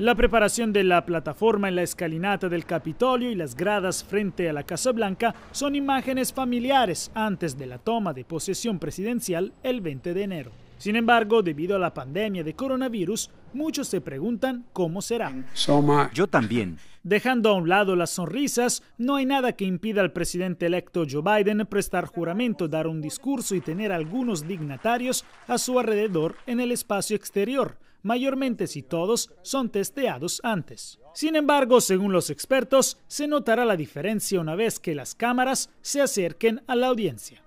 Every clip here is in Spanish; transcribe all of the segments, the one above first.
La preparación de la plataforma en la escalinata del Capitolio y las gradas frente a la Casa Blanca son imágenes familiares antes de la toma de posesión presidencial el 20 de enero. Sin embargo, debido a la pandemia de coronavirus, muchos se preguntan cómo será. Yo también. Dejando a un lado las sonrisas, no hay nada que impida al presidente electo Joe Biden prestar juramento, dar un discurso y tener algunos dignatarios a su alrededor en el espacio exterior mayormente si todos son testeados antes. Sin embargo, según los expertos, se notará la diferencia una vez que las cámaras se acerquen a la audiencia.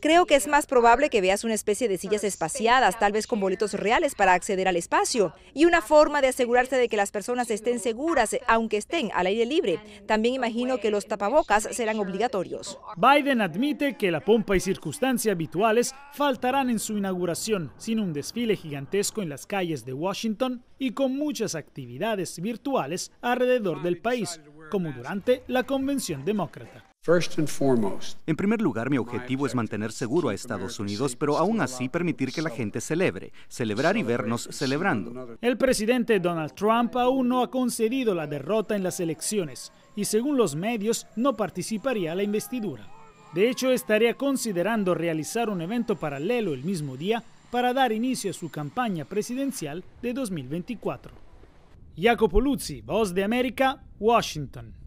Creo que es más probable que veas una especie de sillas espaciadas, tal vez con boletos reales para acceder al espacio, y una forma de asegurarse de que las personas estén seguras, aunque estén al aire libre. También imagino que los tapabocas serán obligatorios. Biden admite que la pompa y circunstancia habituales faltarán en su inauguración, sin un desfile gigantesco en las calles de Washington y con muchas actividades virtuales alrededor del país, como durante la Convención Demócrata. En primer lugar, mi objetivo es mantener seguro a Estados Unidos, pero aún así permitir que la gente celebre, celebrar y vernos celebrando. El presidente Donald Trump aún no ha concedido la derrota en las elecciones y según los medios no participaría a la investidura. De hecho, estaría considerando realizar un evento paralelo el mismo día para dar inicio a su campaña presidencial de 2024. Jacopo Luzzi, Voz de America, Washington.